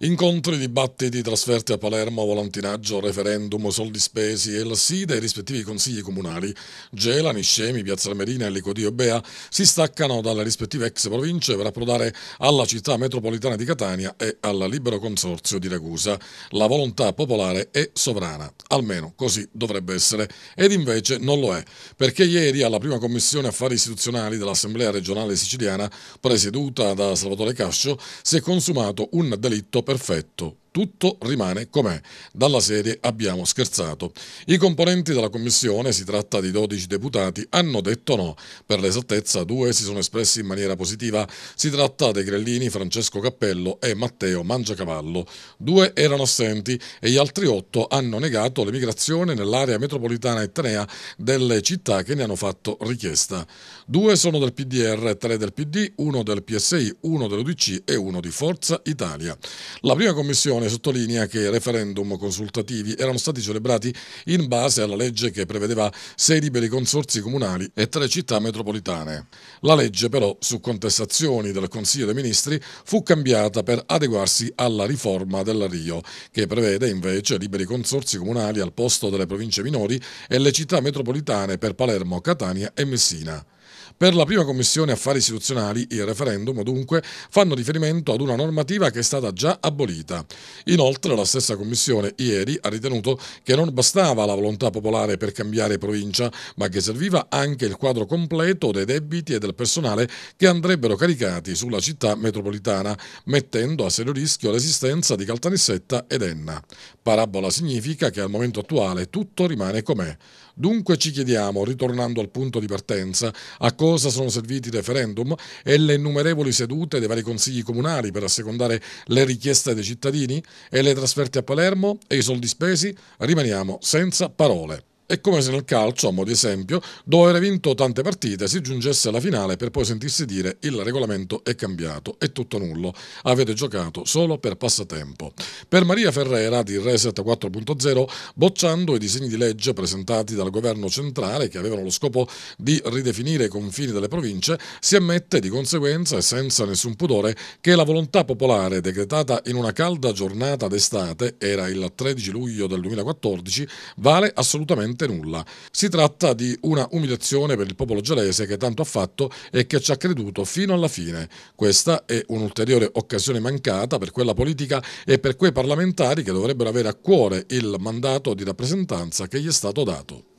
Incontri, dibattiti, trasferte a Palermo, volantinaggio, referendum, soldi spesi e il sì dei rispettivi consigli comunali, Gela, Niscemi, Piazza Merina e Licodio Bea, si staccano dalle rispettive ex province per approdare alla città metropolitana di Catania e al libero consorzio di Ragusa. La volontà popolare è sovrana, almeno così dovrebbe essere, ed invece non lo è, perché ieri alla prima commissione affari istituzionali dell'Assemblea regionale siciliana, presieduta da Salvatore Cascio, si è consumato un delitto perfetto tutto rimane com'è. Dalla sede abbiamo scherzato. I componenti della commissione, si tratta di 12 deputati, hanno detto no. Per l'esattezza, due si sono espressi in maniera positiva. Si tratta dei Grellini, Francesco Cappello e Matteo Mangiacavallo. Due erano assenti e gli altri otto hanno negato l'emigrazione nell'area metropolitana etnea delle città che ne hanno fatto richiesta. Due sono del PDR, tre del PD, uno del PSI, uno dell'UDC e uno di Forza Italia. La prima commissione Commissione sottolinea che i referendum consultativi erano stati celebrati in base alla legge che prevedeva sei liberi consorsi comunali e tre città metropolitane. La legge però, su contestazioni del Consiglio dei Ministri, fu cambiata per adeguarsi alla riforma della Rio, che prevede invece liberi consorsi comunali al posto delle province minori e le città metropolitane per Palermo, Catania e Messina. Per la prima Commissione Affari Istituzionali, il referendum, dunque, fanno riferimento ad una normativa che è stata già abolita. Inoltre la stessa Commissione ieri ha ritenuto che non bastava la volontà popolare per cambiare provincia, ma che serviva anche il quadro completo dei debiti e del personale che andrebbero caricati sulla città metropolitana, mettendo a serio rischio l'esistenza di Caltanissetta ed Enna. Parabola significa che al momento attuale tutto rimane com'è. Dunque ci chiediamo, ritornando al punto di partenza, a cosa sono serviti i referendum e le innumerevoli sedute dei vari consigli comunali per assecondare le richieste dei cittadini e le trasferte a Palermo e i soldi spesi? Rimaniamo senza parole. È come se nel calcio, a modo di esempio, dopo aver vinto tante partite si giungesse alla finale per poi sentirsi dire il regolamento è cambiato, è tutto nullo, avete giocato solo per passatempo. Per Maria Ferrera di Reset 4.0, bocciando i disegni di legge presentati dal governo centrale che avevano lo scopo di ridefinire i confini delle province, si ammette di conseguenza e senza nessun pudore che la volontà popolare decretata in una calda giornata d'estate, era il 13 luglio del 2014, vale assolutamente assolutamente nulla. Si tratta di una umiliazione per il popolo gelese che tanto ha fatto e che ci ha creduto fino alla fine. Questa è un'ulteriore occasione mancata per quella politica e per quei parlamentari che dovrebbero avere a cuore il mandato di rappresentanza che gli è stato dato.